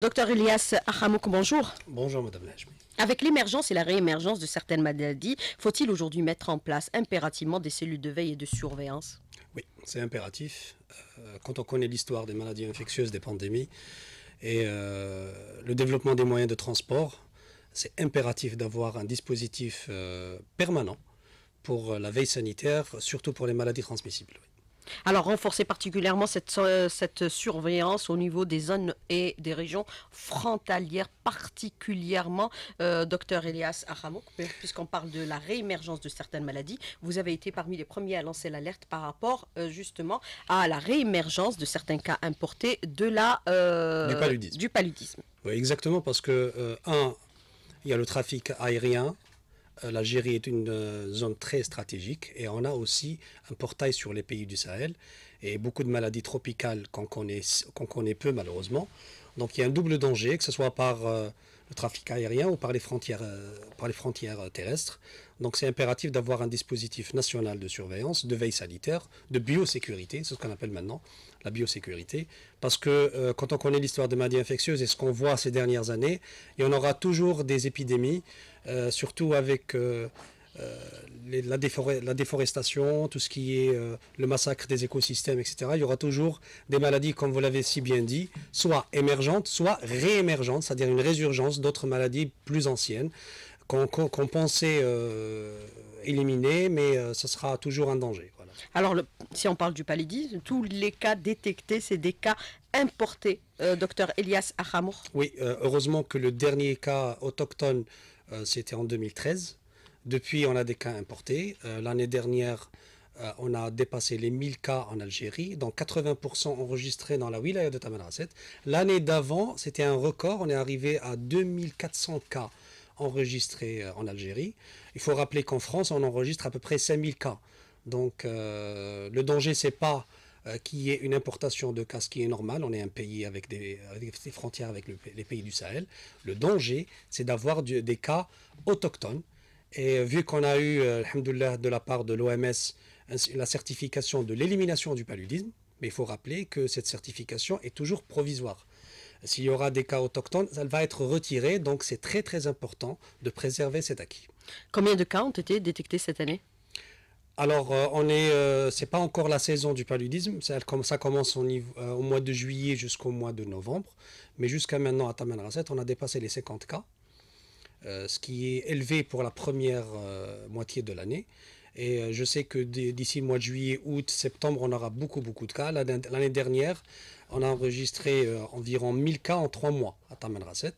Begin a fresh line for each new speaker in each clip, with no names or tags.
Docteur Elias Ahamouk, bonjour. Bonjour, Madame Lajmi. Avec l'émergence et la réémergence de certaines maladies, faut-il aujourd'hui mettre en place impérativement des cellules de veille et de surveillance Oui, c'est
impératif. Euh, quand on connaît l'histoire des maladies infectieuses, des pandémies et euh, le développement des moyens de transport, c'est impératif d'avoir un dispositif euh, permanent pour la veille sanitaire, surtout pour les maladies transmissibles.
Alors renforcer particulièrement euh, cette, surveillance au niveau des zones et des régions frontalières, particulièrement, euh, docteur Elias Aramouk, puisqu'on parle de la réémergence de certaines maladies, vous avez été parmi les premiers à lancer l'alerte par rapport euh, justement à la réémergence de certains cas importés de la, du, paludisme. du, paludisme.
Oui, exactement, parce que, un, il y a le trafic aérien, euh, L'Algérie est une euh, zone très stratégique et on a aussi un portail sur les pays du Sahel et beaucoup de maladies tropicales qu'on connaît, peu malheureusement. Donc il y a un double danger, que ce soit par euh, le trafic aérien ou par les frontières terrestres. Donc c'est impératif d'avoir un dispositif national de surveillance, de veille sanitaire, de biosécurité, c'est ce qu'on appelle maintenant la biosécurité, parce que euh, quand on connaît l'histoire des maladies infectieuses et ce qu'on voit ces dernières années, il y en aura toujours des épidémies, euh, surtout avec... Euh, la, déforestation, tout ce qui est le massacre des écosystèmes, etc. Il y aura toujours des maladies, comme vous l'avez si bien dit, soit émergentes, soit réémergentes, c'est-à-dire une résurgence d'autres maladies plus anciennes qu'on pensait
euh,
éliminer, mais ce euh, sera toujours un danger.
Alors, si on parle du paludisme, tous les cas détectés, c'est des cas importés, euh, docteur Elias Ahamour
Oui, heureusement que le dernier cas autochtone, c'était en 2013. Depuis, on a des cas importés. L'année dernière, on a dépassé les 1000 cas en Algérie, dont 80% enregistrés dans la wilaya de Tamanrasset. L'année d'avant, c'était un record, on est arrivé à 2400 cas enregistrés euh, en Algérie. Il faut rappeler qu'en France, on enregistre à peu près 5000 cas. Donc euh, le danger, c'est pas euh, qu'il y ait une importation de cas, ce qui est normal. On est un pays avec des, frontières avec les pays du Sahel. Le danger, c'est d'avoir des cas autochtones. Et vu qu'on a eu, de la part de l'OMS, la certification de l'élimination du paludisme, mais il faut rappeler que cette certification est toujours provisoire s'il y aura des cas autochtones, elle va être retirée. Donc c'est très très important de préserver cet acquis. Combien de
cas ont été détectés cette année
alors, ce euh, on est, euh, pas encore la saison du paludisme. Ça, commence euh, au, mois de juillet jusqu'au mois de novembre. Mais jusqu'à maintenant, à Rasset, on a dépassé les 50 cas, ce qui est élevé pour la première moitié de l'année. Et je sais que d'ici le mois de juillet, août, septembre, on aura beaucoup, beaucoup de cas. L'année dernière, on a enregistré euh, environ 1000 cas en trois mois à Tamanrasset.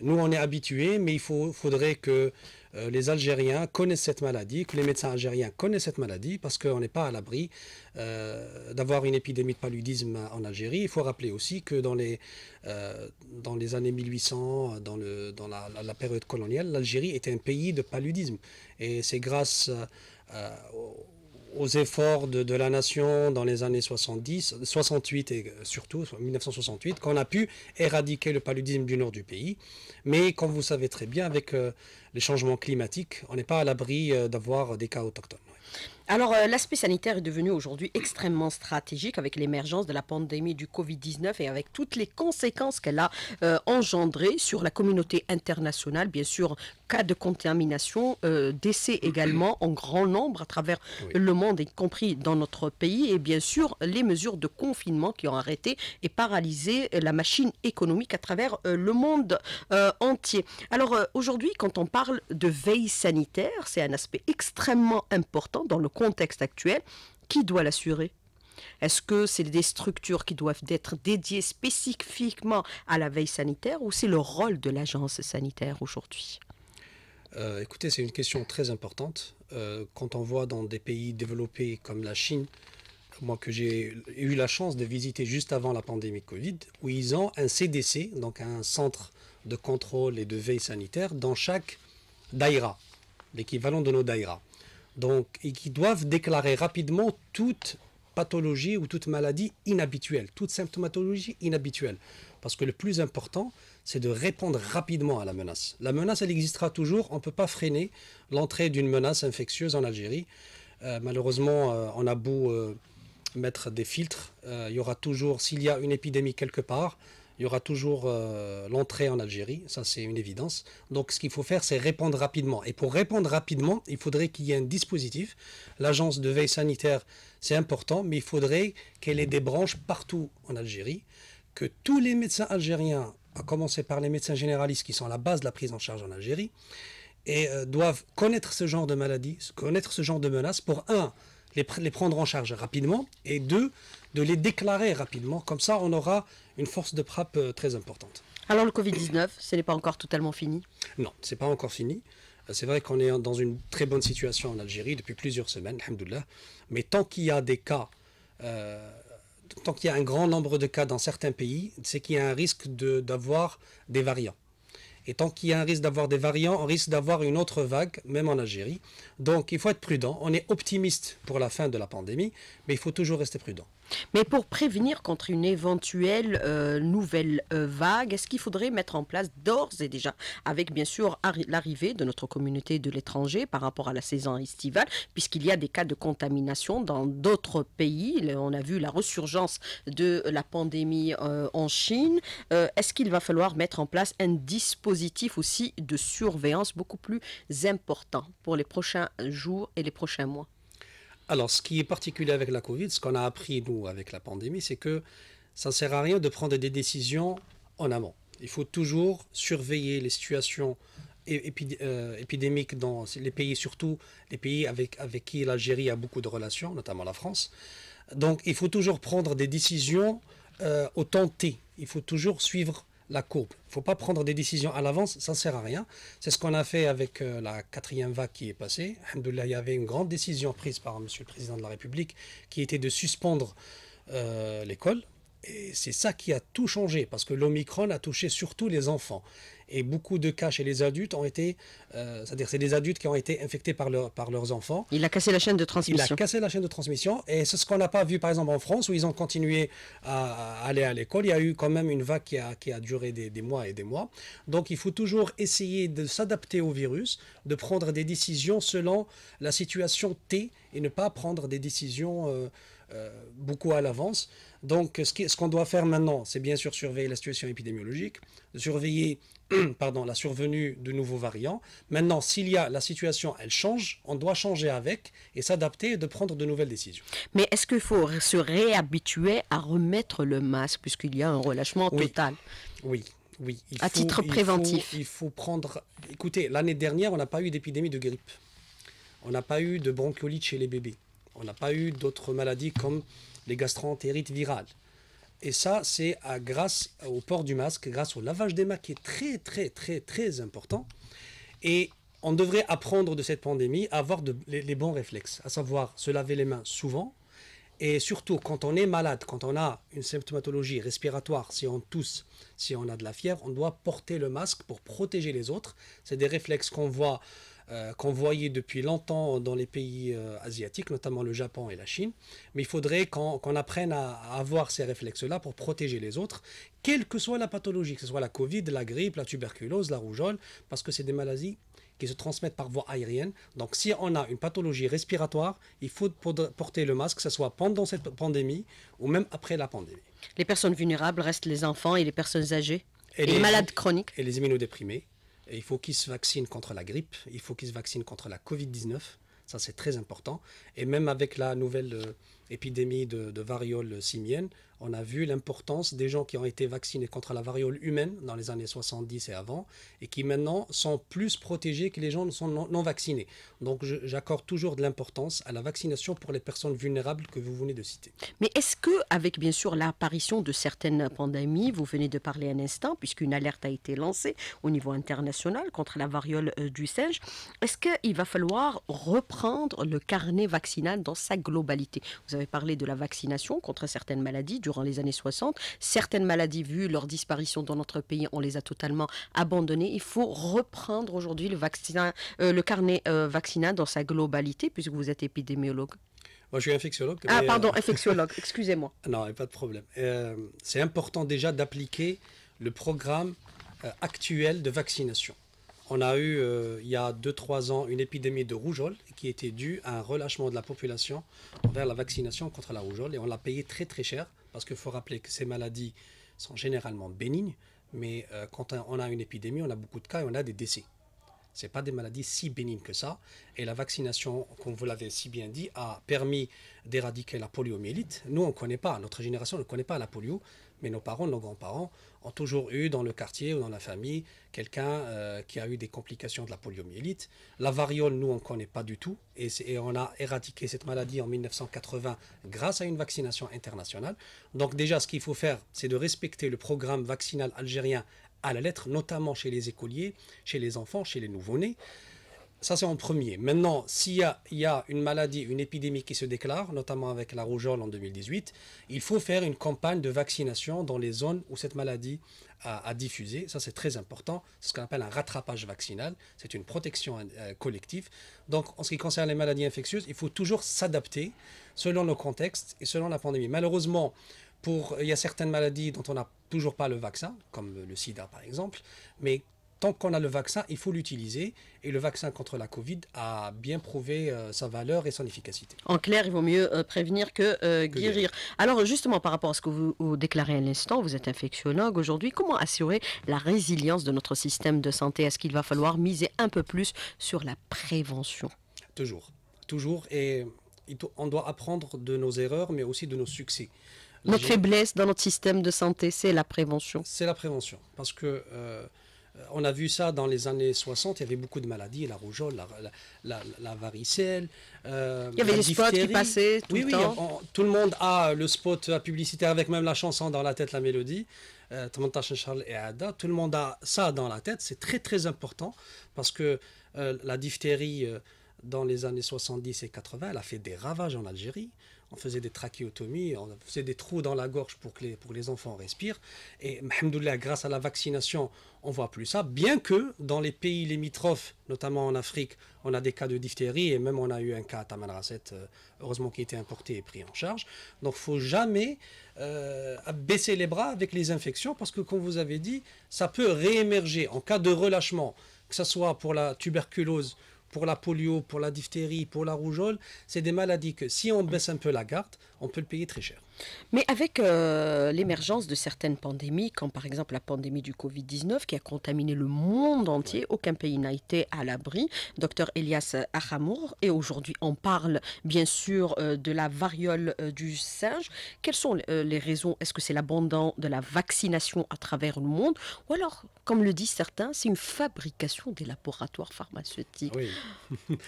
Nous, on est habitués, mais il faudrait que euh, les Algériens connaissent cette maladie, que les médecins algériens connaissent cette maladie, parce qu'on n'est pas à l'abri euh, d'avoir une épidémie de paludisme en Algérie. Il faut rappeler aussi que dans les, années 1800, dans, la, période coloniale, l'Algérie était un pays de paludisme. Et c'est grâce aux aux efforts de, la nation dans les années 70, 68 et euh, surtout 1968, qu'on a pu éradiquer le paludisme du nord du pays. Mais comme vous savez très bien, avec euh, les changements climatiques, on n'est pas à l'abri euh, d'avoir des cas autochtones.
Alors, euh, l'aspect sanitaire est devenu aujourd'hui extrêmement stratégique avec l'émergence de la pandémie du Covid-19 et avec toutes les conséquences qu'elle a euh, engendrées sur la communauté internationale. Bien sûr, cas de contamination, euh, décès également en grand nombre à travers le monde, y compris dans notre pays. Et bien sûr, les mesures de confinement qui ont arrêté et paralysé la machine économique à travers le monde entier. Alors, aujourd'hui, quand on parle de veille sanitaire, c'est un aspect extrêmement important dans le contexte actuel, qui doit l'assurer est-ce que c'est des structures qui doivent être dédiées spécifiquement à la veille sanitaire ou c'est le rôle de l'agence sanitaire aujourd'hui euh, Écoutez, c'est une question
très importante. Euh, quand on voit dans des pays développés comme la Chine, moi que j'ai eu la chance de visiter juste avant la pandémie Covid, où ils ont un CDC, donc un centre de contrôle et de veille sanitaire, dans chaque daïra, l'équivalent de nos daïras donc, et qui doivent déclarer rapidement toute pathologie ou toute maladie inhabituelle, toute symptomatologie inhabituelle. Parce que le plus important, c'est de répondre rapidement à la menace. La menace, elle existera toujours. On ne peut pas freiner l'entrée d'une menace infectieuse en Algérie. Euh, malheureusement, on a beau mettre des filtres, euh, il y aura toujours, s'il y a une épidémie quelque part, il y aura toujours euh, l'entrée en Algérie, ça c'est une évidence. Donc ce qu'il faut faire, c'est répondre rapidement. Et pour répondre rapidement, il faudrait qu'il y ait un dispositif. L'agence de veille sanitaire, c'est important, mais il faudrait qu'elle ait des branches partout en Algérie, que tous les médecins algériens, à commencer par les médecins généralistes qui sont à la base de la prise en charge en Algérie, et euh, doivent connaître ce genre de maladie, connaître ce genre de menaces pour, un, les prendre en charge rapidement, et deux, de les déclarer rapidement. Comme ça, on aura une force de frappe euh, très importante. Alors
le Covid-19, ce n'est pas encore totalement fini
Non, ce n'est pas encore fini. Euh, c'est vrai qu'on est dans une très bonne situation en Algérie depuis plusieurs semaines, alhamdoulilah. Mais tant qu'il y a des cas, euh, tant qu'il y a un grand nombre de cas dans certains pays, c'est qu'il y a un risque d'avoir des variants. Et tant qu'il y a un risque d'avoir des variants, on risque d'avoir une autre vague, même en Algérie. Donc il faut être prudent. On est optimiste pour la fin de la pandémie, mais il faut toujours rester prudent.
Mais pour prévenir contre une éventuelle euh, nouvelle euh, vague, est-ce qu'il faudrait mettre en place d'ores et déjà, avec bien sûr l'arrivée de notre communauté de l'étranger par rapport à la saison estivale, puisqu'il y a des cas de contamination dans d'autres pays, on a vu la resurgence de la pandémie euh, en Chine, est-ce qu'il va falloir mettre en place un dispositif aussi de surveillance beaucoup plus important pour les prochains jours et les prochains mois
alors, ce qui est particulier avec la Covid, ce qu'on a appris, nous, avec la pandémie, c'est que ça ne sert à rien de prendre des décisions en amont. Il faut toujours surveiller les situations euh, épidémiques dans les pays, surtout les pays avec, avec qui l'Algérie a beaucoup de relations, notamment la France. Donc il faut toujours prendre des décisions au temps T. Il faut toujours suivre la courbe. Il ne faut pas prendre des décisions à l'avance, ça ne sert à rien. C'est ce qu'on a fait avec euh, la quatrième vague qui est passée. il y avait une grande décision prise par M. le Président de la République qui était de suspendre euh, l'école. Et c'est ça qui a tout changé, parce que l'Omicron a touché surtout les enfants. Et beaucoup de cas chez les adultes ont été, euh, c'est-à-dire c'est des adultes qui ont été infectés par, leur, par leurs enfants. Il a cassé la chaîne de transmission. Il a cassé la chaîne de transmission. Et c'est ce qu'on n'a pas vu par exemple en France où ils ont continué à, aller à l'école. Il y a eu quand même une vague qui a, qui a duré des, mois et des mois. Donc il faut toujours essayer de s'adapter au virus, de prendre des décisions selon la situation T et ne pas prendre des décisions... Euh, euh, beaucoup à l'avance. Donc, ce qu'on ce doit faire maintenant, c'est bien sûr surveiller la situation épidémiologique, surveiller pardon, la survenue de nouveaux variants. Maintenant, s'il y a la situation, elle change, on doit changer avec et s'adapter et de prendre de nouvelles décisions.
Mais est-ce qu'il faut se réhabituer à remettre le masque puisqu'il y a un relâchement total Oui. Oui, à titre préventif. Il faut, il faut prendre.
Écoutez, l'année dernière, on n'a pas eu d'épidémie de grippe. On n'a pas eu de bronchiolite chez les bébés. On n'a pas eu d'autres maladies comme les gastroentérites virales. Et ça, c'est grâce au port du masque, grâce au lavage des mains qui est très, très, très, très important. Et on devrait apprendre de cette pandémie à avoir les, bons réflexes, à savoir se laver les mains souvent. Et surtout, quand on est malade, quand on a une symptomatologie respiratoire, si on tousse, si on a de la fièvre, on doit porter le masque pour protéger les autres. C'est des réflexes qu'on voit euh, qu'on voyait depuis longtemps dans les pays euh, asiatiques, notamment le Japon et la Chine. Mais il faudrait qu'on apprenne à, avoir ces réflexes-là pour protéger les autres, quelle que soit la pathologie, que ce soit la Covid, la grippe, la tuberculose, la rougeole, parce que c'est des maladies qui se transmettent par voie aérienne. Donc si on a une pathologie respiratoire, il faut porter le masque, que ce soit pendant cette pandémie ou même après la pandémie.
Les personnes vulnérables restent les enfants et les personnes âgées et, les malades
chroniques. Et les immunodéprimés il faut qu'ils se vaccinent contre la grippe, il faut qu'ils se vaccinent contre la Covid-19. Ça, c'est très important. Et même avec la nouvelle euh, épidémie de, de variole simienne, on a vu l'importance des gens qui ont été vaccinés contre la variole humaine dans les années 70 et avant, et qui maintenant sont plus protégés que les gens non, vaccinés. Donc j'accorde toujours de l'importance à la vaccination pour les personnes vulnérables que vous venez de citer.
Mais est-ce que, avec bien sûr l'apparition de certaines pandémies, vous venez de parler un instant, puisqu'une alerte a été lancée au niveau international contre la variole euh, du singe, est-ce qu'il va falloir reprendre le carnet vaccinal dans sa globalité Vous avez parlé de la vaccination contre certaines maladies durant les années 60. Certaines maladies, vu leur disparition dans notre pays, on les a totalement abandonnées. Il faut reprendre aujourd'hui euh, le, carnet euh, vaccinal dans sa globalité, puisque vous êtes épidémiologue.
Moi, je suis infectiologue. Ah, pardon, euh,
infectiologue,
excusez-moi. Non, pas de problème. Euh, c'est important déjà d'appliquer le programme actuel de vaccination. On a eu, il y a 2-3 ans, une épidémie de rougeole qui était due à un relâchement de la population envers la vaccination contre la rougeole et on l'a payé très très cher parce qu'il faut rappeler que ces maladies sont généralement bénignes, mais euh, quand on a une épidémie, on a beaucoup de cas et on a des décès. Ce pas des maladies si bénignes que ça. Et la vaccination, comme vous l'avez si bien dit, a permis d'éradiquer la poliomyélite. Nous, on ne connaît pas, notre génération ne connaît pas la polio, mais nos parents, nos grands-parents ont toujours eu dans le quartier ou dans la famille quelqu'un euh, qui a eu des complications de la poliomyélite. La variole, nous, on ne connaît pas du tout. et, on a éradiqué cette maladie en 1980 grâce à une vaccination internationale. Donc déjà, ce qu'il faut faire, c'est de respecter le programme vaccinal algérien à la lettre, notamment chez les écoliers, chez les enfants, chez les nouveau-nés. Ça, c'est en premier. Maintenant, s'il y, a une maladie, une épidémie qui se déclare, notamment avec la rougeole en 2018, il faut faire une campagne de vaccination dans les zones où cette maladie a, diffusé. Ça, c'est très important. C'est ce qu'on appelle un rattrapage vaccinal. C'est une protection euh, collective. Donc, en ce qui concerne les maladies infectieuses, il faut toujours s'adapter selon le contexte et selon la pandémie. Malheureusement, il y a certaines maladies dont on n'a toujours pas le vaccin, comme le sida par exemple, mais tant qu'on a le vaccin, il faut l'utiliser. Et le vaccin contre la Covid a bien prouvé euh, sa valeur et son efficacité.
En clair, il vaut mieux euh, prévenir que, euh, guérir. Alors justement, par rapport à ce que vous, vous déclarez à l'instant, vous êtes infectionnologue aujourd'hui, comment assurer la résilience de notre système de santé Est-ce qu'il va falloir miser un peu plus sur la prévention
Toujours, toujours. Et on doit apprendre de nos erreurs, mais aussi de nos succès. Notre
faiblesse dans notre système de santé, c'est la prévention. C'est la prévention. Parce que
euh, on a vu ça dans les années 60, il y avait beaucoup de maladies, la rougeole, la, la, varicelle. Euh, il y avait des spots qui passaient tout oui, le oui, temps. tout le monde a euh, le spot publicitaire publicité avec même la chanson dans la tête, la mélodie. tout le monde a ça dans la tête, c'est très très important parce que la diphtérie dans les années 70 et 80, elle a fait des ravages en Algérie on faisait des trachéotomies, on faisait des trous dans la gorge pour que les, pour les enfants respirent. Et grâce à la vaccination, on voit plus ça, bien que dans les pays limitrophes, notamment en Afrique, on a des cas de diphtérie et même on a eu un cas à Tamanrasset, euh, heureusement qui été importé et pris en charge. Donc faut jamais euh, baisser les bras avec les infections parce que, comme vous avez dit, ça peut réémerger en cas de relâchement, que ce soit pour la tuberculose pour la polio, pour
la diphtérie, pour la rougeole, c'est des maladies que si on baisse un peu la garde, on peut le payer très cher. Mais avec euh, l'émergence de certaines pandémies, comme par exemple la pandémie du Covid-19 qui a contaminé le monde entier, aucun pays n'a été à l'abri. Docteur Elias Aramour, et aujourd'hui on parle bien sûr euh, de la variole euh, du singe. Quelles sont les raisons Est-ce que c'est l'abandon de la vaccination à travers le monde Ou alors, comme le disent certains, c'est une fabrication des laboratoires pharmaceutiques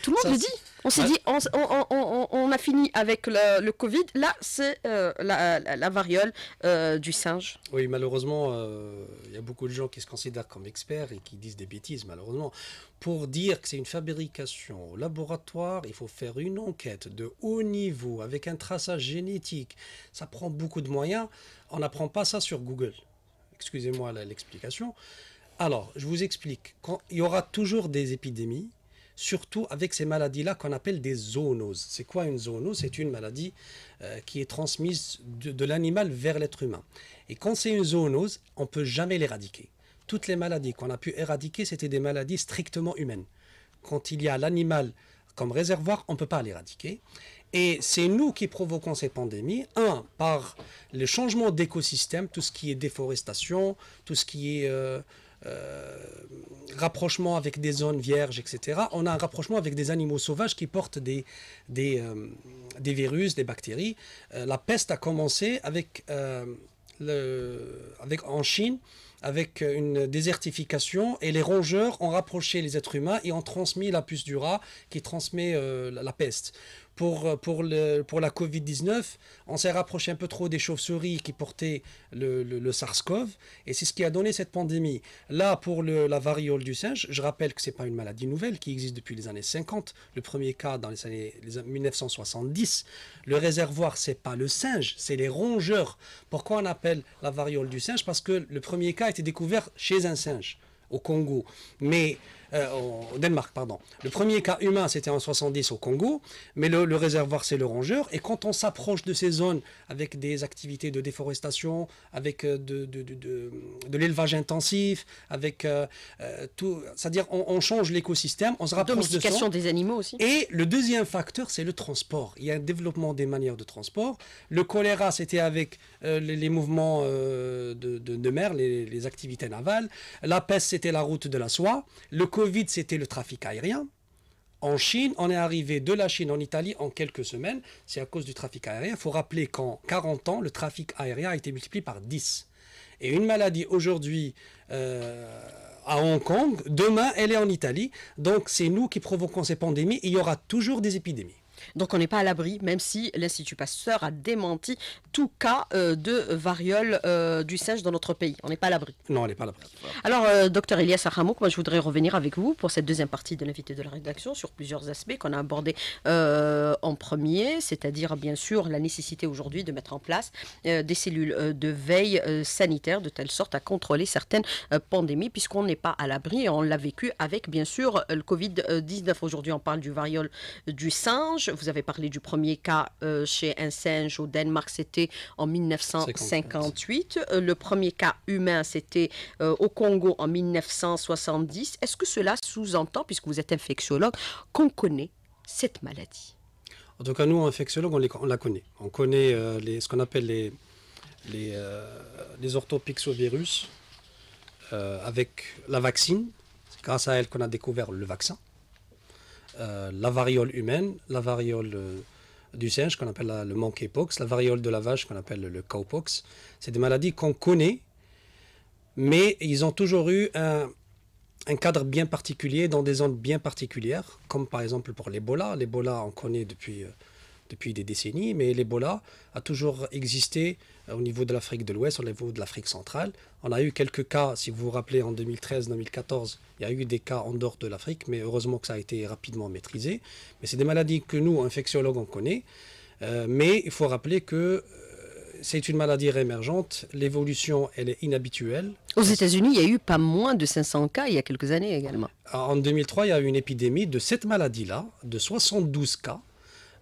Tout le monde le dit. On s'est dit, on, a fini avec le, le Covid, Là, c'est euh, la, variole euh, du singe.
Oui, malheureusement, euh, il y a beaucoup de gens qui se considèrent comme experts et qui disent des bêtises, malheureusement. Pour dire que c'est une fabrication au laboratoire, il faut faire une enquête de haut niveau avec un traçage génétique. Ça prend beaucoup de moyens. On n'apprend pas ça sur Google. Excusez-moi l'explication. Alors, je vous explique. Quand il y aura toujours des épidémies, surtout avec ces maladies-là qu'on appelle des zoonoses. C'est quoi une zoonose C'est une maladie euh, qui est transmise de, l'animal vers l'être humain. Et quand c'est une zoonose, on ne peut jamais l'éradiquer. Toutes les maladies qu'on a pu éradiquer, c'était des maladies strictement humaines. Quand il y a l'animal comme réservoir, on ne peut pas l'éradiquer. Et c'est nous qui provoquons ces pandémies, un, par le changement d'écosystème, tout ce qui est déforestation, tout ce qui est... Euh, euh, rapprochement avec des zones vierges, etc. On a un rapprochement avec des animaux sauvages qui portent des, des, euh, virus, des bactéries. Euh, la peste a commencé avec, le, avec en Chine avec une désertification et les rongeurs ont rapproché les êtres humains et ont transmis la puce du rat qui transmet la, peste. Euh, pour, le, pour la Covid-19, on s'est rapproché un peu trop des chauves-souris qui portaient le, le, SARS-CoV, et c'est ce qui a donné cette pandémie. Là, pour la variole du singe, je rappelle que ce n'est pas une maladie nouvelle qui existe depuis les années 50, le premier cas dans les années 1970. Le réservoir, c'est pas le singe, c'est les rongeurs. Pourquoi on appelle la variole du singe Parce que le premier cas a été découvert chez un singe, au Congo. Mais euh, au Danemark, pardon. Le premier cas humain, c'était en 70 au Congo, mais le, réservoir, c'est le rongeur. Et quand on s'approche de ces zones avec des activités de déforestation, avec euh, de, l'élevage intensif, avec euh, tout, c'est-à-dire on, change l'écosystème, on se rapproche de ça. des
animaux aussi. Et
le deuxième facteur, c'est le transport. Il y a un développement des manières de transport. Le choléra, c'était avec les, mouvements de, mer, les, les, activités navales. La peste, c'était la route de la soie. Le Covid, c'était le trafic aérien. En Chine, on est arrivé de la Chine en Italie en quelques semaines. C'est à cause du trafic aérien. Il faut rappeler qu'en 40 ans, le trafic aérien a été multiplié par 10. Et une maladie aujourd'hui euh, à Hong Kong, demain, elle est en Italie. Donc c'est nous qui provoquons ces pandémies. il y aura
toujours des épidémies. Donc on n'est pas à l'abri, même si l'Institut Pasteur a démenti tout cas euh, de variole euh, du singe dans notre pays. On n'est pas à l'abri. Non, on n'est pas à l'abri. Alors, euh, docteur Elias Aramouk, moi je voudrais revenir avec vous pour cette deuxième partie de l'invité de la rédaction sur plusieurs aspects qu'on a abordés en premier, c'est-à-dire bien sûr la nécessité aujourd'hui de mettre en place des cellules de veille sanitaire de telle sorte à contrôler certaines pandémies, puisqu'on n'est pas à l'abri. On l'a vécu avec bien sûr le Covid-19. Aujourd'hui, on parle du variole du singe. Vous avez parlé du premier cas euh, chez un singe au Danemark, c'était en 1958. Euh, le premier cas humain, c'était euh, au Congo en 1970. Est-ce que cela sous-entend, puisque vous êtes infectiologue, qu'on connaît cette maladie
En tout cas, nous, infectiologues, on, la connaît. On connaît ce qu'on appelle les, les, les orthopixovirus avec la vaccine. C'est grâce à elle qu'on a découvert le vaccin. Euh, la variole humaine, la variole euh, du singe qu'on appelle le le monkeypox, la variole de la vache qu'on appelle le cowpox. C'est des maladies qu'on connaît, mais ils ont toujours eu un, un, cadre bien particulier dans des zones bien particulières, comme par exemple pour l'Ebola. L'Ebola, on connaît depuis euh, depuis des décennies, mais l'Ebola a toujours existé euh, au niveau de l'Afrique de l'Ouest, au niveau de l'Afrique centrale. On a eu quelques cas, si vous vous rappelez, en 2013-2014, il y a eu des cas en dehors de l'Afrique, mais heureusement que ça a été rapidement maîtrisé. Mais c'est des maladies que nous, infectiologues, on connaît. Euh, mais il faut rappeler que euh, c'est une maladie réémergente. L'évolution, elle est inhabituelle.
Aux États-Unis, il y a eu pas moins de 500 cas il y a quelques années également.
En 2003, il y a eu une épidémie de cette maladie-là, de 72 cas.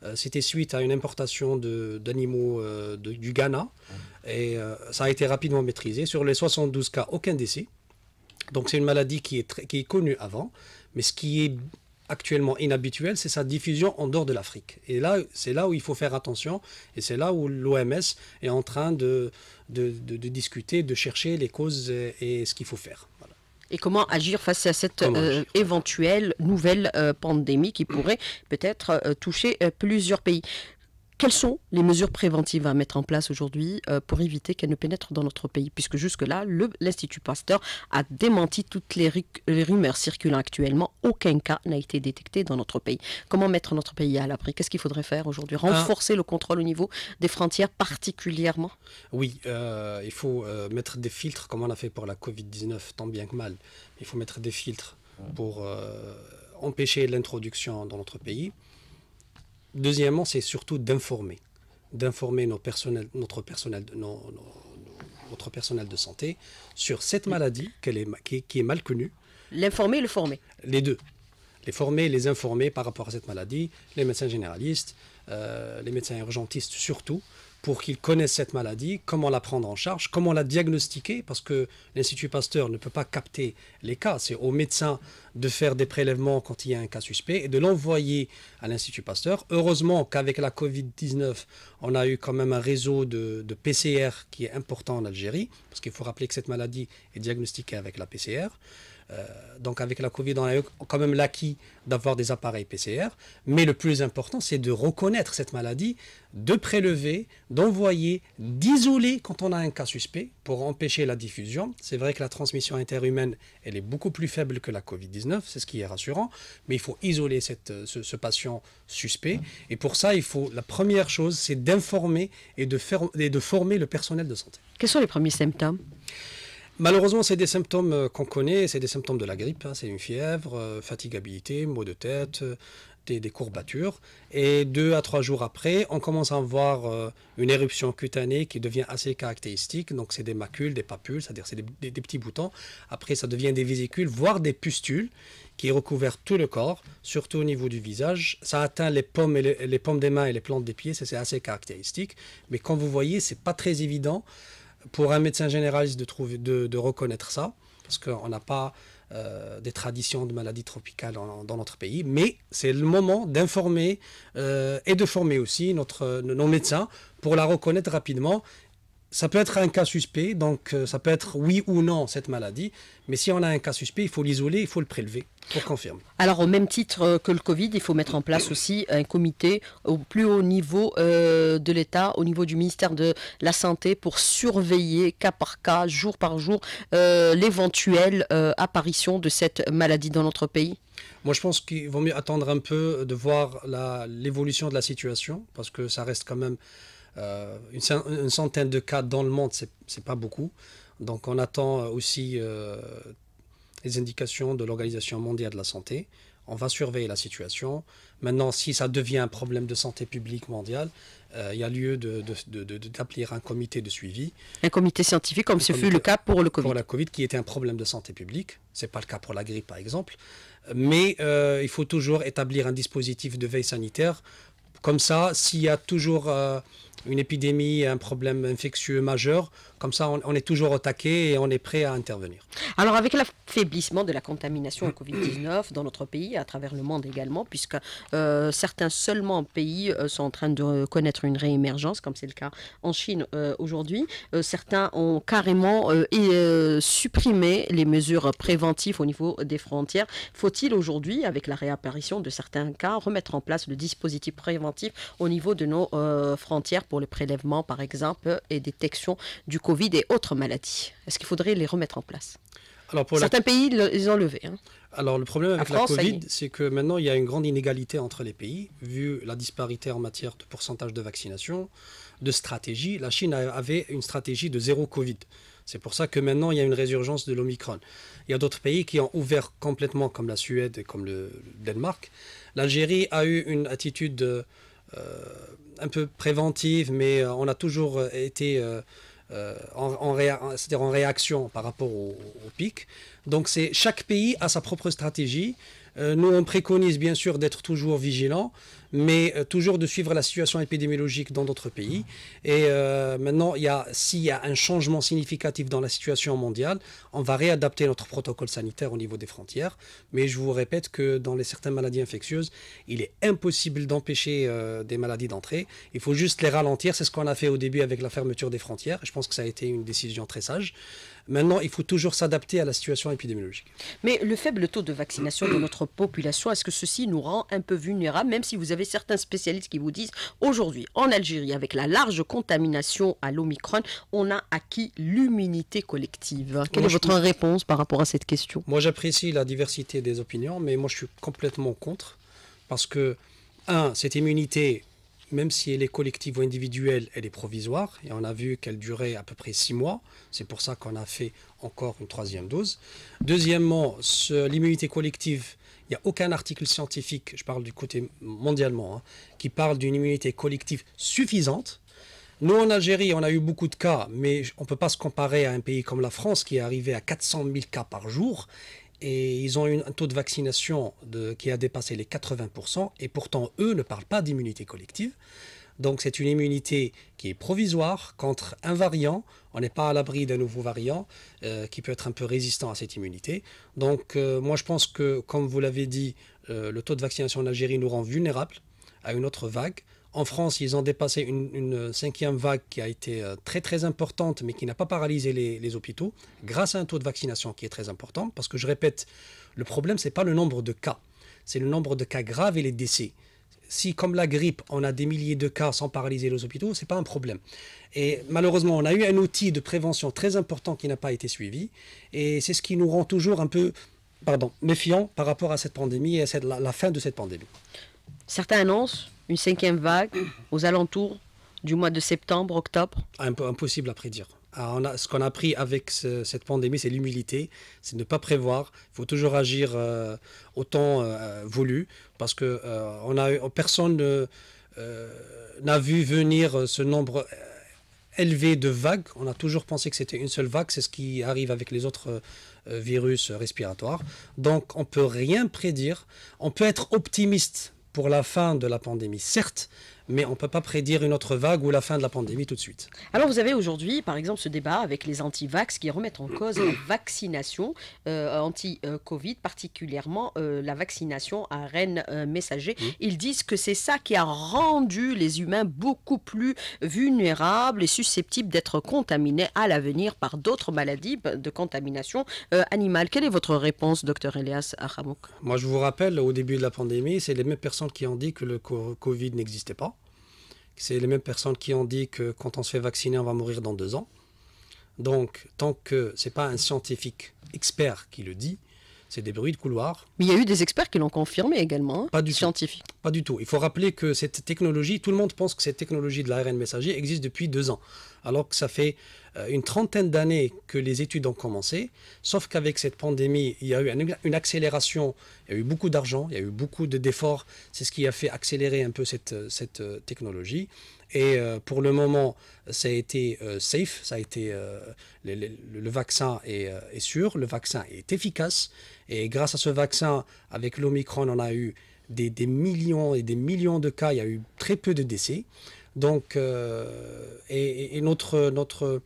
Euh, c'était suite à une importation d'animaux euh, du Ghana. Mmh. Et euh, ça a été rapidement maîtrisé. Sur les 72 cas, aucun décès. Donc c'est une maladie qui est, connue avant. Mais ce qui est actuellement inhabituel, c'est sa diffusion en dehors de l'Afrique. Et là, c'est là où il faut faire attention, et c'est là où l'OMS est en train de discuter, de chercher les causes et ce qu'il faut faire.
Et comment agir face à cette euh, éventuelle nouvelle euh, pandémie qui mm. pourrait peut-être euh, toucher plusieurs pays quelles sont les mesures préventives à mettre en place aujourd'hui euh, pour éviter qu'elles ne pénètrent dans notre pays Puisque jusque-là, l'Institut Pasteur a démenti toutes les, rumeurs circulant actuellement. Aucun cas n'a été détecté dans notre pays. Comment mettre notre pays à l'abri Qu'est-ce qu'il faudrait faire aujourd'hui ah. Renforcer le contrôle au niveau des frontières particulièrement
Oui, euh, il faut euh, mettre des filtres comme on a fait pour la Covid-19, tant bien que mal. Il faut mettre des filtres pour empêcher l'introduction dans notre pays. Deuxièmement, c'est surtout d'informer, d'informer notre, personnel, de santé sur cette maladie qui, est mal connue. L'informer et le former Les deux. Les former, et les informer par rapport à cette maladie, les médecins généralistes, euh, les médecins urgentistes surtout, pour qu'ils connaissent cette maladie, comment la prendre en charge, comment la diagnostiquer, parce que l'Institut Pasteur ne peut pas capter les cas. C'est aux médecins de faire des prélèvements quand il y a un cas suspect et de l'envoyer à l'Institut Pasteur. Heureusement qu'avec la Covid-19, on a eu quand même un réseau de, de PCR qui est important en Algérie, parce qu'il faut rappeler que cette maladie est diagnostiquée avec la PCR. Euh, donc avec la Covid, on a quand même l'acquis d'avoir des appareils PCR. Mais le plus important, c'est de reconnaître cette maladie, de prélever, d'envoyer, d'isoler quand on a un cas suspect pour empêcher la diffusion. C'est vrai que la transmission interhumaine, elle est beaucoup plus faible que la Covid-19, c'est ce qui est rassurant. Mais il faut isoler euh, ce, ce, patient suspect. Et pour ça, il faut la première chose, c'est d'informer et, et de former le personnel de santé. Quels sont les premiers symptômes Malheureusement, c'est des symptômes euh, qu'on connaît, c'est des symptômes de la grippe, hein. c'est une fièvre, euh, fatigabilité, maux de tête, euh, des, courbatures. Et deux à trois jours après, on commence à voir une éruption cutanée qui devient assez caractéristique. Donc, c'est des macules, des papules, c'est-à-dire c'est des, petits boutons. Après, ça devient des vésicules, voire des pustules qui recouvrent tout le corps, surtout au niveau du visage. Ça atteint les pommes, et les, pommes des mains et les plantes des pieds, c'est assez caractéristique. Mais quand vous voyez, c'est pas très évident pour un médecin généraliste de, de, reconnaître ça, parce qu'on n'a pas euh, des traditions de maladies tropicales dans notre pays, mais c'est le moment d'informer euh, et de former aussi notre, nos médecins pour la reconnaître rapidement ça peut être un cas suspect, donc euh, ça peut être oui ou non cette maladie, mais si on a un cas suspect, il faut l'isoler, il faut le prélever pour confirmer.
Alors au même titre euh, que le Covid, il faut mettre en place aussi un comité au plus haut niveau euh, de l'État, au niveau du ministère de la Santé, pour surveiller cas par cas, jour par jour, l'éventuelle apparition de cette maladie dans notre pays
moi, je pense qu'il vaut mieux attendre un peu de voir l'évolution de la situation, parce que ça reste quand même euh, une, centaine de cas dans le monde, c'est pas beaucoup. Donc on attend euh, aussi euh, les indications de l'Organisation mondiale de la santé. On va surveiller la situation. Maintenant, si ça devient un problème de santé publique mondiale, il y a lieu d'appeler un comité de suivi. Un comité scientifique, comme ce fut le cas pour le Covid. Pour la Covid, qui était un problème de santé publique. Ce n'est pas le cas pour la grippe, par exemple. Mais il faut toujours établir un dispositif de veille sanitaire. Comme ça, s'il y a toujours une épidémie, un problème infectieux majeur. Comme ça, on, est toujours au taquet et on est prêt à intervenir.
Alors, avec l'affaiblissement de la contamination à Covid-19 dans notre pays, à travers le monde également, puisque euh, certains seulement pays euh, sont en train de connaître une réémergence, comme c'est le cas en Chine euh, aujourd'hui, certains ont carrément supprimé les mesures préventives au niveau des frontières. Faut-il aujourd'hui, avec la réapparition de certains cas, remettre en place le dispositif préventif au niveau de nos frontières pour les prélèvements, par exemple, et détection du Covid et autres maladies Est-ce qu'il faudrait les remettre en place alors Certains pays, les ont levés. Hein.
Alors le problème avec la Covid, c'est que maintenant, il y a une grande inégalité entre les pays, vu la disparité en matière de pourcentage de vaccination, de stratégie. La Chine avait une stratégie de zéro Covid. C'est pour ça que maintenant, il y a une résurgence de l'Omicron. Il y a d'autres pays qui ont ouvert complètement, comme la Suède et comme le Danemark. L'Algérie a eu une attitude... De euh, un peu préventive, mais euh, on a toujours euh, été en, réaction par rapport au, au pic. Donc c'est chaque pays a sa propre stratégie. nous, on préconise bien sûr d'être toujours vigilant mais euh, toujours de suivre la situation épidémiologique dans d'autres pays. Et euh, maintenant, s'il y a un changement significatif dans la situation mondiale, on va réadapter notre protocole sanitaire au niveau des frontières. Mais je vous répète que dans les certaines maladies infectieuses, il est impossible d'empêcher euh, des maladies d'entrer. Il faut juste les ralentir. C'est ce qu'on a fait au début avec la fermeture des frontières. Je pense que ça a été une décision très sage. Maintenant, il faut toujours s'adapter à la situation épidémiologique.
Mais le faible taux de vaccination de notre population, est-ce que ceci nous rend un peu vulnérables, même si vous avez certains spécialistes qui vous disent aujourd'hui, en Algérie, avec la large contamination à l'Omicron, on a acquis l'immunité collective. Quelle est votre réponse par rapport à cette question Moi, j'apprécie
la diversité des opinions, mais moi, je suis complètement contre, parce que, un, cette immunité même si elle est collective ou individuelle, elle est provisoire, et on a vu qu'elle durait à peu près six mois, c'est pour ça qu'on a fait encore une troisième dose. Deuxièmement, l'immunité collective, il n'y a aucun article scientifique, je parle du côté mondialement, hein, qui parle d'une immunité collective suffisante. Nous, en Algérie, on a eu beaucoup de cas, mais on ne peut pas se comparer à un pays comme la France qui est arrivé à 400 000 cas par jour et ils ont eu un taux de vaccination qui a dépassé les 80%, et pourtant eux ne parlent pas d'immunité collective. Donc c'est une immunité qui est provisoire contre un variant. On n'est pas à l'abri d'un nouveau variant euh, qui peut être un peu résistant à cette immunité. Donc euh, moi je pense que, comme vous l'avez dit, euh, le taux de vaccination en Algérie nous rend vulnérables à une autre vague. En France, ils ont dépassé une, cinquième vague qui a été euh, très très importante, mais qui n'a pas paralysé les, hôpitaux, grâce à un taux de vaccination qui est très important. Parce que je répète, le problème, ce n'est pas le nombre de cas, c'est le nombre de cas graves et les décès si comme la grippe, on a des milliers de cas sans paralyser les hôpitaux, c'est pas un problème. Et malheureusement, on a eu un outil de prévention très important qui n'a pas été suivi, et c'est ce qui nous rend toujours un
peu, pardon, méfiants par rapport à cette pandémie et à la fin de cette pandémie. Certains annoncent une cinquième vague aux alentours du mois de septembre, octobre.
impossible à prédire. Ah, ce qu'on a appris avec cette pandémie, c'est l'humilité, c'est ne pas prévoir. Il faut toujours agir euh, au autant euh, voulu, parce que euh, personne n'a vu venir ce nombre élevé de vagues. On a toujours pensé que c'était une seule vague. C'est ce qui arrive avec les autres virus respiratoires. Donc, on peut rien prédire. On peut être optimiste pour la fin de la pandémie, certes, mais on ne peut pas prédire une autre vague ou la fin de la pandémie tout de suite.
Alors vous avez aujourd'hui, par exemple, ce débat avec les anti-vax qui remettent en cause la vaccination euh, anti-Covid, particulièrement euh, la vaccination à Rennes euh, Messager. Mmh. Ils disent que c'est ça qui a rendu les humains beaucoup plus vulnérables et susceptibles d'être contaminés à l'avenir par d'autres maladies de contamination animale. Quelle est votre réponse, docteur Elias Aramouk
Moi, je vous rappelle, au début de la pandémie, c'est les mêmes personnes qui ont dit que le Covid n'existait pas c'est les mêmes personnes qui ont dit que quand on se fait vacciner, on va mourir dans deux ans. Donc, tant que ce n'est pas un scientifique expert qui le dit, c'est des bruits de couloir.
Mais il y a eu des experts qui l'ont confirmé également, hein,
pas du scientifiques. Pas du tout. Il faut rappeler que cette technologie, tout le monde pense que cette technologie de l'ARN messager existe depuis deux ans alors que ça fait euh, une trentaine d'années que les études ont commencé, sauf qu'avec cette pandémie, il y a eu une accélération, il y a eu beaucoup d'argent, il y a eu beaucoup d'efforts, c'est ce qui a fait accélérer un peu cette, euh, euh, technologie. Et pour le moment, ça a été safe, ça a été, le, vaccin est, sûr, le vaccin est efficace, et grâce à ce vaccin, avec l'Omicron, on a eu des millions et des millions de cas, il y a eu très peu de décès. Donc, euh, et, notre,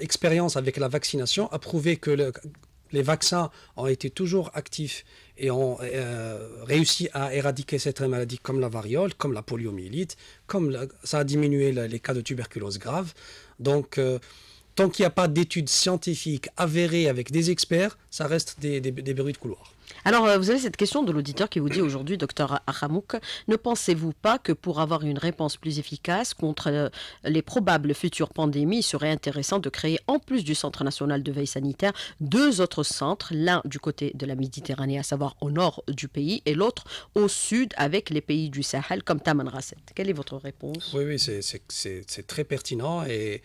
expérience avec la vaccination a prouvé que les vaccins ont été toujours actifs et ont euh, réussi à éradiquer cette maladie comme la variole, comme la poliomyélite, comme ça a diminué les cas de tuberculose grave. Donc, euh, tant qu'il n'y a pas d'études scientifiques avérées avec des experts,
ça reste des, des bruits de couloir. Alors, euh, vous avez cette question de l'auditeur qui vous dit aujourd'hui, docteur aramouk ne pensez-vous pas que pour avoir une réponse plus efficace contre euh, les probables futures pandémies, il serait intéressant de créer, en plus du Centre national de veille sanitaire, deux autres centres, l'un du côté de la Méditerranée, à savoir au nord du pays, et l'autre au sud avec les pays du Sahel, comme Tamanrasset Quelle est votre réponse
Oui, oui, c'est très pertinent. Et,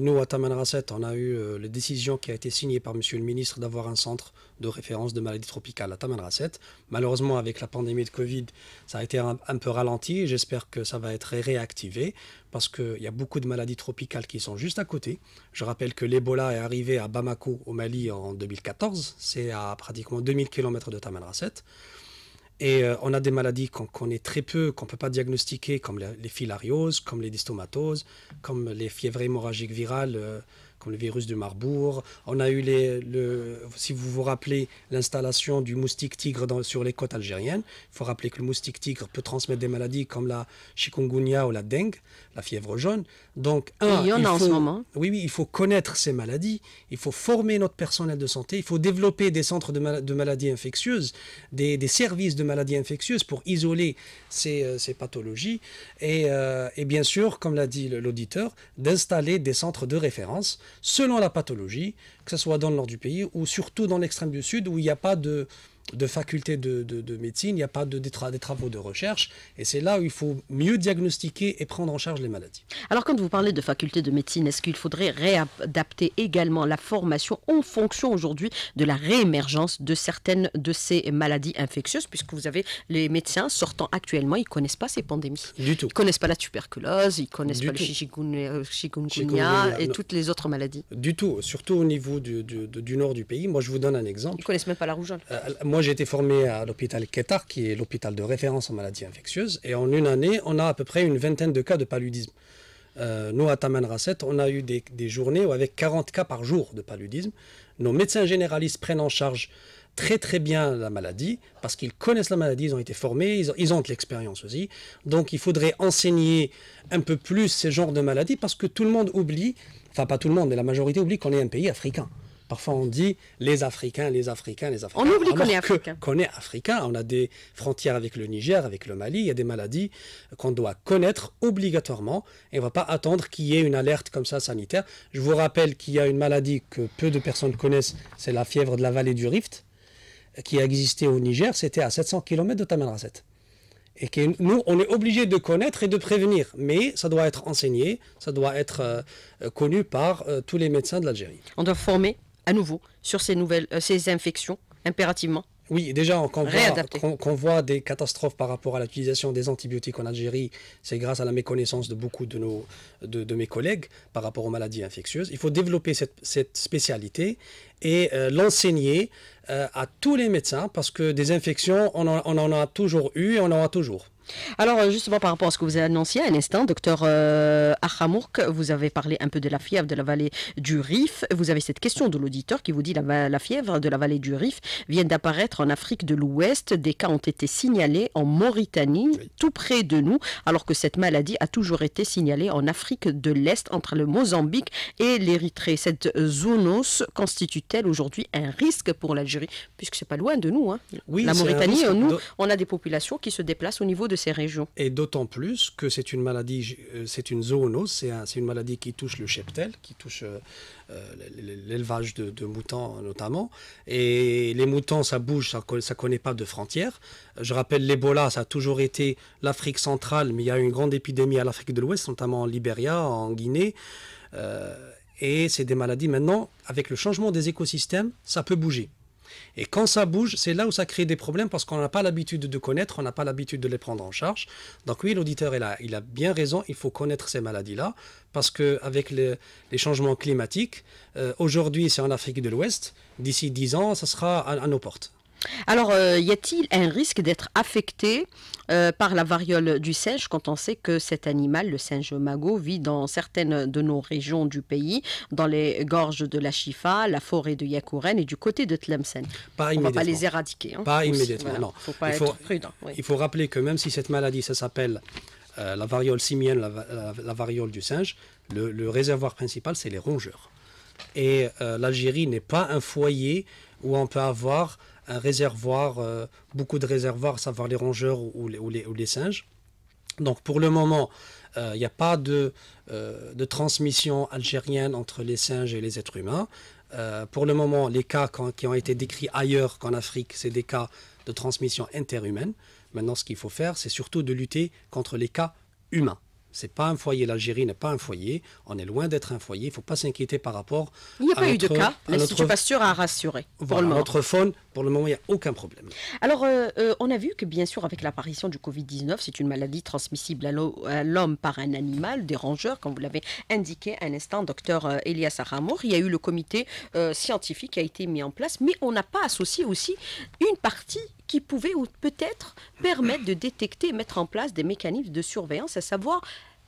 nous, à Tamanrasset, on a eu euh, la décision qui a été signée par Monsieur le ministre d'avoir un centre de référence de maladies tropicales, la Tamanrasset. Malheureusement, avec la pandémie de Covid, ça a été un, peu ralenti. J'espère que ça va être réactivé parce qu'il y a beaucoup de maladies tropicales qui sont juste à côté. Je rappelle que l'Ebola est arrivé à Bamako, au Mali, en 2014. C'est à pratiquement 2000 km de Tamanrasset. Et euh, on a des maladies qu'on connaît très peu, qu'on ne peut pas diagnostiquer, comme les, filarioses, comme les dystomatoses, comme les fièvres hémorragiques virales. Euh, comme le virus de Marbourg. On a eu, le, si vous vous rappelez, l'installation du moustique tigre sur les côtes algériennes. Il faut rappeler que le moustique tigre peut transmettre des maladies comme la chikungunya ou la dengue, la fièvre jaune. Donc, il y en a en ce moment. Oui, il faut connaître ces maladies, il faut former notre personnel de santé, il faut développer des centres de, maladies infectieuses, des, services de maladies infectieuses pour isoler ces, euh, pathologies. Et, euh, et bien sûr, comme l'a dit l'auditeur, d'installer des centres de référence selon la pathologie, que ce soit dans le nord du pays ou surtout dans l'extrême du sud où il n'y a pas de, de faculté de, médecine, il n'y a pas de, des, travaux de
recherche. Et c'est là où il faut mieux diagnostiquer et prendre en charge les maladies. Alors quand vous parlez de faculté de médecine, est-ce qu'il faudrait réadapter également la formation en fonction aujourd'hui de la réémergence de certaines de ces maladies infectieuses, puisque vous avez les médecins sortant actuellement, ils ne connaissent pas ces pandémies. Du tout. Ils ne connaissent pas la tuberculose, ils ne connaissent pas le euh, chikungunya, et toutes les autres maladies.
Du tout, surtout au niveau du, nord du pays. Moi, je vous donne un exemple.
Ils ne connaissent même pas la rougeole.
Euh, euh, moi, j'ai été formé à l'hôpital Ketar, qui est l'hôpital de référence en maladies infectieuses. Et en une année, on a à peu près une vingtaine de cas de paludisme. Euh, nous, à Taman Rasset, on a eu des, journées où, avec 40 cas par jour de paludisme. Nos médecins généralistes prennent en charge très très bien la maladie, parce qu'ils connaissent la maladie, ils ont été formés, ils ont, ils ont de l'expérience aussi. Donc il faudrait enseigner un peu plus ces genres de maladies, parce que tout le monde oublie, enfin pas tout le monde, mais la majorité oublie qu'on est un pays africain. Parfois, on dit les Africains, les Africains, les Africains. On oublie qu'on est africain. On a des frontières avec le Niger, avec le Mali. Il y a des maladies qu'on doit connaître obligatoirement. Et on ne va pas attendre qu'il y ait une alerte comme ça sanitaire. Je vous rappelle qu'il y a une maladie que peu de personnes connaissent. C'est la fièvre de la vallée du Rift, euh, qui a existé au Niger. C'était à 700 km de Tamanrasset et que nous, on est obligé de connaître et de prévenir. Mais ça doit être enseigné, ça doit être euh, euh, connu par tous les médecins de l'Algérie. On doit former à nouveau sur ces, nouvelles, euh, ces infections impérativement oui, déjà, quand on, voit, des catastrophes par rapport à l'utilisation des antibiotiques en Algérie, c'est grâce à la méconnaissance de beaucoup de, nos, de, mes collègues par rapport aux maladies infectieuses. Il faut développer cette, spécialité et euh, l'enseigner euh, à tous les médecins parce que des infections, on en, on en a toujours eu et on en a
toujours. Alors euh, justement par rapport à ce que vous avez annoncé à l'instant, docteur euh, Akhamourk vous avez parlé un peu de la fièvre de la vallée du Rif. Vous avez cette question de l'auditeur qui vous dit la, fièvre de la vallée du Rif vient d'apparaître en Afrique de l'Ouest. Des cas ont été signalés en Mauritanie, tout près de nous, alors que cette maladie a toujours été signalée en Afrique de l'Est, entre le Mozambique et l'Érythrée. Cette zoonose constitue-t-elle aujourd'hui un risque pour l'Algérie, puisque c'est pas loin de nous hein. La Mauritanie, euh, nous, on a des populations qui se déplacent
au niveau de ces régions. Et d'autant plus que c'est une maladie, euh, c'est une zoonose, c'est une maladie qui touche le cheptel, qui touche euh, euh, l'élevage de, moutons notamment. Et les moutons, ça bouge, ça ne connaît pas de frontières. Je rappelle l'Ebola, ça a toujours été l'Afrique centrale, mais il y a eu une grande épidémie à l'Afrique de l'Ouest, notamment en Libéria, en Guinée. et c'est des maladies maintenant, avec le changement des écosystèmes, ça peut bouger. Et quand ça bouge, c'est là où ça crée des problèmes parce qu'on n'a pas l'habitude de connaître, on n'a pas l'habitude de les prendre en charge. Donc oui, l'auditeur est là, il a bien raison, il faut connaître ces maladies-là parce qu'avec les changements climatiques, euh, aujourd'hui c'est en Afrique de l'Ouest, d'ici 10 ans,
ça sera à nos portes. Alors, euh, y a-t-il un risque d'être affecté euh, par la variole du singe quand on sait que cet animal, le singe magot, vit dans certaines de nos régions du pays, dans les gorges de la Chifa, la forêt de Yakouren et du côté de Tlemcen Pas on ne va pas les éradiquer. pas immédiatement, il,
faut, rappeler que même si cette maladie, ça s'appelle euh, la variole simienne, la, variole du singe, le réservoir principal, c'est les rongeurs. Et l'Algérie n'est pas un foyer où on peut avoir un réservoir, euh, beaucoup de réservoirs, savoir les rongeurs ou les, singes. Donc pour le moment, euh, il n'y a pas euh, de, transmission algérienne entre les singes et les êtres humains. pour le moment, les cas qui ont été décrits ailleurs qu'en Afrique, c'est des cas de transmission interhumaine. Maintenant, ce qu'il faut faire, c'est surtout de lutter contre les cas humains. C'est pas un foyer. L'Algérie n'est pas un foyer. On est loin d'être un foyer. Il ne faut pas s'inquiéter par rapport. Il n'y a pas eu de cas. La pour Notre faune, pour le moment, il n'y a aucun problème.
Alors, euh, euh, on a vu que, bien sûr, avec l'apparition du Covid-19, c'est une maladie transmissible à l'homme par un animal, dérangeur, comme vous l'avez indiqué un instant, docteur euh, Elias Aramour. Il y a eu le comité scientifique qui a été mis en place, mais on n'a pas associé aussi une partie qui pouvaient peut-être permettre de détecter et mettre en place des mécanismes de surveillance, à savoir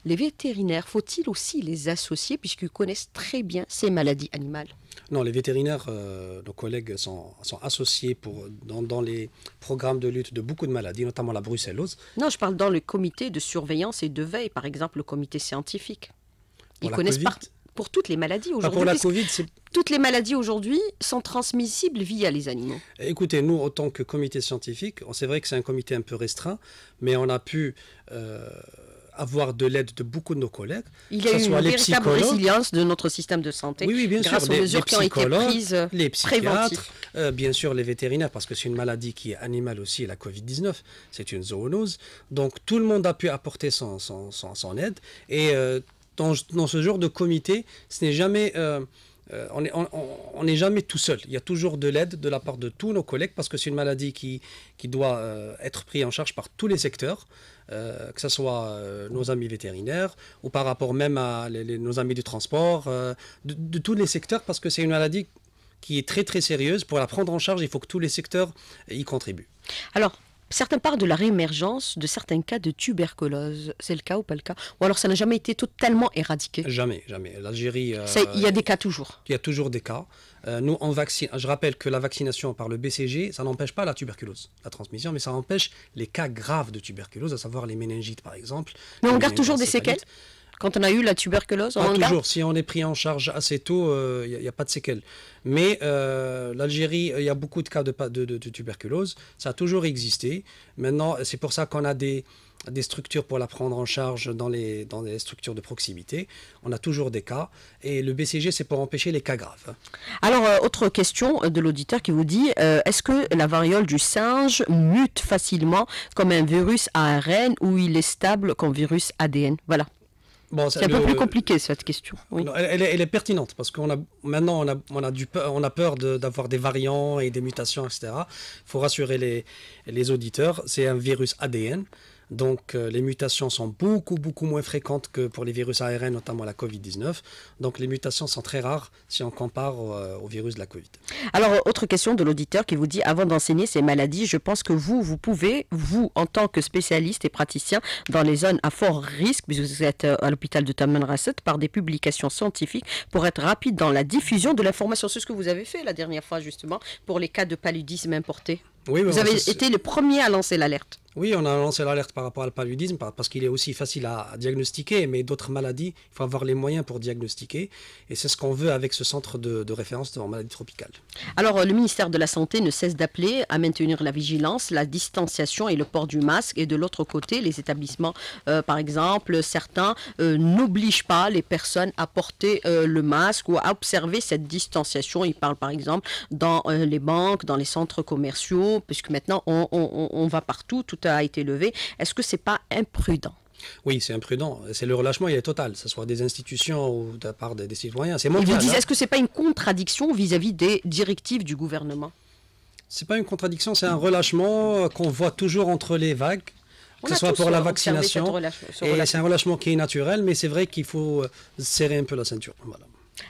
les vétérinaires, faut-il aussi les associer puisqu'ils connaissent très bien ces maladies animales
Non, les vétérinaires, euh, nos collègues
sont, associés pour, dans, les programmes de lutte de beaucoup de maladies, notamment la brucellose. Non, je parle dans le comité de surveillance et de veille, par exemple le comité scientifique. Ils connaissent partout pour toutes les maladies aujourd'hui. Toutes les maladies aujourd'hui sont transmissibles via les animaux.
Écoutez, nous, en tant que comité scientifique, c'est vrai que c'est un comité un peu restreint, mais on a pu... Euh, avoir de l'aide de beaucoup de nos collègues. Il y a une véritable résilience
de notre système de santé grâce aux les, mesures les qui ont été prises euh, les psychiatres,
euh, bien sûr les vétérinaires, parce que c'est une maladie qui est animale aussi, la Covid-19, c'est une zoonose. Donc tout le monde a pu apporter son, son, son, aide et euh, dans, ce genre de comité, ce n'est jamais... Euh, euh, on n'est jamais tout seul. Il y a toujours de l'aide de la part de tous nos collègues parce que c'est une maladie qui, qui doit euh, être prise en charge par tous les secteurs, que ce soit nos amis vétérinaires ou par rapport même à nos amis du transport, de, de, tous les secteurs parce que c'est une maladie qui est très très sérieuse. Pour la prendre en charge, il faut que tous les secteurs y contribuent.
Alors, certains parlent de la réémergence de certains cas de tuberculose. C'est le cas ou pas le cas Ou alors ça n'a jamais été totalement éradiqué Jamais,
jamais. L'Algérie. Euh, il y a des cas toujours. Il y a toujours des cas. Euh, nous, on vaccine. Je rappelle que la vaccination par le BCG, ça n'empêche pas la tuberculose, la transmission, mais ça empêche les cas graves de tuberculose, à savoir les méningites par exemple.
Mais on garde toujours des séquelles quand on a eu la tuberculose on Pas toujours.
Si on est pris en charge assez tôt, il euh, n'y a, pas de séquelles. Mais euh, l'Algérie, il euh, y a beaucoup de cas de, tuberculose. Ça a toujours existé. Maintenant, c'est pour ça qu'on a des structures pour la prendre en charge dans les, structures de proximité. On a toujours des cas. Et le BCG, c'est pour empêcher les cas graves.
Alors, autre question de l'auditeur qui vous dit, est-ce que la variole du singe mute facilement comme un virus ARN ou il est stable comme virus ADN Voilà c'est un peu plus compliqué cette question.
elle, est, pertinente parce qu'on a maintenant on a, on a, peur, d'avoir des variants et des mutations, etc. Il faut rassurer les auditeurs. C'est un virus ADN donc euh, les mutations sont beaucoup, beaucoup moins fréquentes que pour les virus ARN, notamment la Covid-19. Donc les mutations sont très rares si on compare euh, au virus de la Covid.
Alors, autre question de l'auditeur qui vous dit, avant d'enseigner ces maladies, je pense que vous, vous pouvez, vous, en tant que spécialiste et praticien dans les zones à fort risque, puisque vous êtes euh, à l'hôpital de Tamanrasset, par des publications scientifiques pour être rapide dans la diffusion de l'information. C'est ce que vous avez fait la dernière fois, justement, pour les cas de paludisme importé. Oui, vous avez été le premier à lancer l'alerte.
Oui, on a lancé l'alerte par rapport au paludisme parce qu'il est aussi facile à diagnostiquer, mais d'autres maladies, il faut avoir les moyens pour diagnostiquer. Et c'est ce qu'on veut avec ce centre de, référence de maladies tropicales.
Alors, euh, le ministère de la Santé ne cesse d'appeler à maintenir la vigilance, la distanciation et le port du masque. Et de l'autre côté, les établissements, euh, par exemple, certains euh, n'obligent pas les personnes à porter le masque ou à observer cette distanciation. Ils parlent, par exemple, dans les banques, dans les centres commerciaux, puisque maintenant, on, on va partout a été levé. Est-ce que ce n'est pas imprudent
oui, c'est imprudent. C'est le relâchement, il est total, que ce soit des institutions ou de la part des, citoyens. C'est hein. est-ce que
ce n'est pas une contradiction vis-à-vis des directives du gouvernement
C'est pas une contradiction, c'est un relâchement qu'on voit toujours entre les vagues. que ce soit pour la vaccination. c'est un relâchement qui est naturel, mais c'est vrai qu'il faut serrer un peu la ceinture.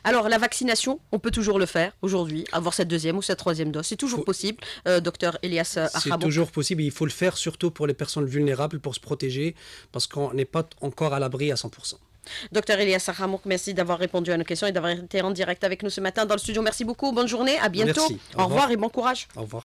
Alors, la vaccination, on peut toujours le faire aujourd'hui, avoir cette deuxième ou cette troisième dose. C'est toujours possible, euh, docteur Elias Haramouk. Euh, C'est toujours
possible il faut le faire surtout pour les personnes vulnérables pour se protéger parce qu'on n'est pas encore à l'abri à 100%.
Docteur Elias Haramouk, merci d'avoir répondu à nos questions et d'avoir été en direct avec nous ce matin dans le studio. Merci beaucoup, bonne journée, à bientôt. Au revoir et bon courage. Au revoir.